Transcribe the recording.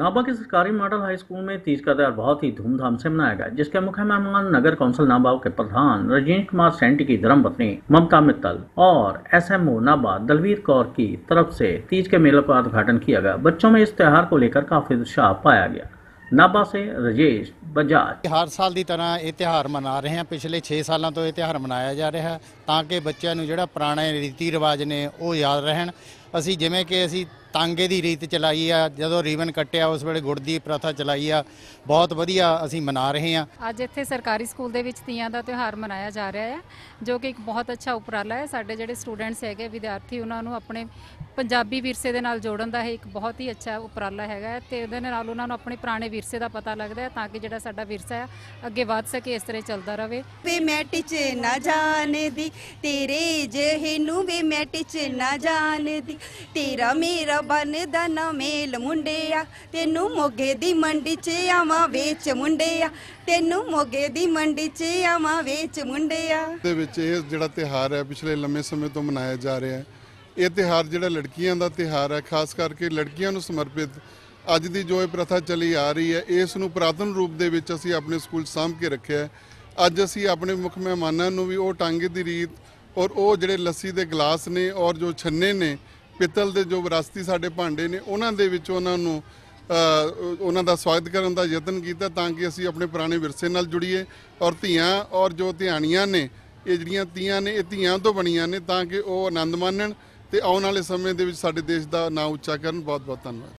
नाबा के सरकारी मॉडल हाई स्कूल में तीज का त्यौहार बहुत ही धूमधाम से मनाया गया जिसके मुख्य मेहमान नगर काउंसिल नाबा के प्रधान रजनीश कुमार सेंटी की धर्मपत्नी ममता मित्तल और एसएमओ नाबा दलवीर कौर की तरफ से तीज के मेले का उद्घाटन किया गया बच्चों में इस त्यौहार को लेकर काफी उत्साह पाया गया नाबा से रजेश बजाज हर साल की तरह ये त्यौहार मना रहे हैं पिछले 6 साल तो यह त्यौहार मनाया जा रहा है ताकि बच्चों ਨੂੰ पुराने रीति रिवाज ने वो याद रहन ਅਸੀਂ ਜਿਵੇਂ ਕਿ ਅਸੀਂ ਤਾਂਗੇ ਦੀ ਰੀਤ ਚਲਾਈ ਆ ਜਦੋਂ ਰੀਵਨ ਕੱਟਿਆ ਉਸ ਵੇਲੇ ਗੁੜ ਦੀ ਪ੍ਰਥਾ ਚਲਾਈ ਆ ਬਹੁਤ ਵਧੀਆ ਅਸੀਂ ਮਨਾ ਰਹੇ ਆ ਅੱਜ ਇੱਥੇ ਸਰਕਾਰੀ ਸਕੂਲ ਦੇ ਵਿੱਚ ਤੀਆਂ ਦਾ ਤਿਉਹਾਰ ਮਨਾਇਆ ਜਾ ਰਿਹਾ ਹੈ ਜੋ ਕਿ ਇੱਕ ਬਹੁਤ ਅੱਛਾ ਉਪਰਾਲਾ ਹੈ ਸਾਡੇ ਜਿਹੜੇ ਸਟੂਡੈਂਟਸ ਹੈਗੇ ਵਿਦਿਆਰਥੀ ਉਹਨਾਂ ਨੂੰ ਆਪਣੇ ਪੰਜਾਬੀ ਵਿਰਸੇ ਦੇ ਨਾਲ ਜੋੜਨ ਦਾ ਇੱਕ ਬਹੁਤ ਹੀ ਅੱਛਾ ਉਪਰਾਲਾ ਹੈਗਾ ਤੇ ਉਹਦੇ ਨਾਲ ਉਹਨਾਂ ਨੂੰ ਆਪਣੇ ਪੁਰਾਣੇ ਵਿਰਸੇ ਦਾ ਪਤਾ ਲੱਗਦਾ ਹੈ ਤਾਂ ਕਿ ਜਿਹੜਾ ਸਾਡਾ ਵਿਰਸਾ ਹੈ ਅੱਗੇ ਵਧ ਸਕੇ ਇਸ ਤਰ੍ਹਾਂ ਚੱਲਦਾ ਰਹੇ ਵੀ ਮੈਂ ਟਿਚ ਨਾ ਜਾਣਦੀ ਤੇਰੇ ਜਿਹਨੂੰ ਨੂੰ ਮੈਂ ਟਿਚ ਨਾ ਜਾਣਦੀ ਤੇਰਾ ਮੇਰਾ ਬਣਦਾ ਨਾ ਮੇਲ ਮੁੰਡਿਆ ਤੈਨੂੰ ਮੋਗੇ ਦੀ ਮੰਡੀ 'ਚ ਆਵਾਂ ਵੇਚ ਮੁੰਡਿਆ ਤੈਨੂੰ ਮੋਗੇ ਦੀ ਮੰਡੀ 'ਚ ਆਵਾਂ ਵੇਚ ਮੁੰਡਿਆ ਦੇ ਵਿੱਚ ਇਹ ਜਿਹੜਾ ਤਿਹਾਰ ਹੈ ਪਿਛਲੇ ਲੰਮੇ ਸਮੇਂ ਤੋਂ ਮਨਾਇਆ ਜਾ ਰਿਹਾ ਹੈ ਇਹ ਤਿਹਾਰ ਜਿਹੜਾ ਲੜਕੀਆਂ ਦਾ ਤਿਹਾਰ ਹੈ ਖਾਸ ਕਰਕੇ ਲੜਕੀਆਂ ਨੂੰ ਸਮਰਪਿਤ ਅੱਜ ਦੀ ਜੋ ਇਹ ਪ੍ਰਥਾ ਚਲੀ ਆ ਰਹੀ ਹੈ ਇਸ ਨੂੰ ਪ੍ਰਾਤਨ ਰੂਪ ਦੇ ਵਿੱਚ ਅਸੀਂ ਆਪਣੇ ਸਕੂਲ ਸਾਂਭ ਕੇ ਰੱਖਿਆ ਹੈ ਅੱਜ ਅਸੀਂ ਆਪਣੇ ਮੁੱਖ ਮਹਿਮਾਨਾਂ ਨੂੰ ਵੀ ਉਹ ਟਾਂਗੇ ਦੀ ਰੀਤ ਔਰ ਉਹ ਜਿਹੜੇ ਲੱਸੀ ਦੇ ਗਲਾਸ ਨੇ ਔਰ ਜੋ ਛੰਨੇ ਨੇ ਪਿੱਤਲ ਦੇ ਜੋ ਵਿਰਾਸਤੀ ਸਾਡੇ ਭਾਂਡੇ ਨੇ ਉਹਨਾਂ ਦੇ ਵਿੱਚ ਉਹਨਾਂ ਨੂੰ ਉਹਨਾਂ ਦਾ ਸਵਾਗਤ ਕਰਨ ਦਾ ਯਤਨ ਕੀਤਾ ਤਾਂ ਕਿ ਅਸੀਂ ਆਪਣੇ ਪੁਰਾਣੇ ਵਿਰਸੇ ਨਾਲ ਜੁੜੀਏ ਔਰ ਧੀਆਂ ਔਰ ਜੋ ਧਿਆਣੀਆਂ ਨੇ ਇਹ ਜਿਹੜੀਆਂ ਧੀਆਂ ਨੇ ਇਹ ਧੀਆਂ ਤੋਂ ਬਣੀਆਂ ਨੇ ਤਾਂ ਕਿ ਉਹ ਆਨੰਦ ਮਾਣਨ ਤੇ ਆਉਣ ਵਾਲੇ ਸਮੇਂ ਦੇ ਵਿੱਚ ਸਾਡੇ ਦੇਸ਼ ਦਾ ਨਾਮ ਉੱਚਾ ਕਰਨ ਬਹੁਤ ਬਹੁਤ ਧੰਨਵਾਦ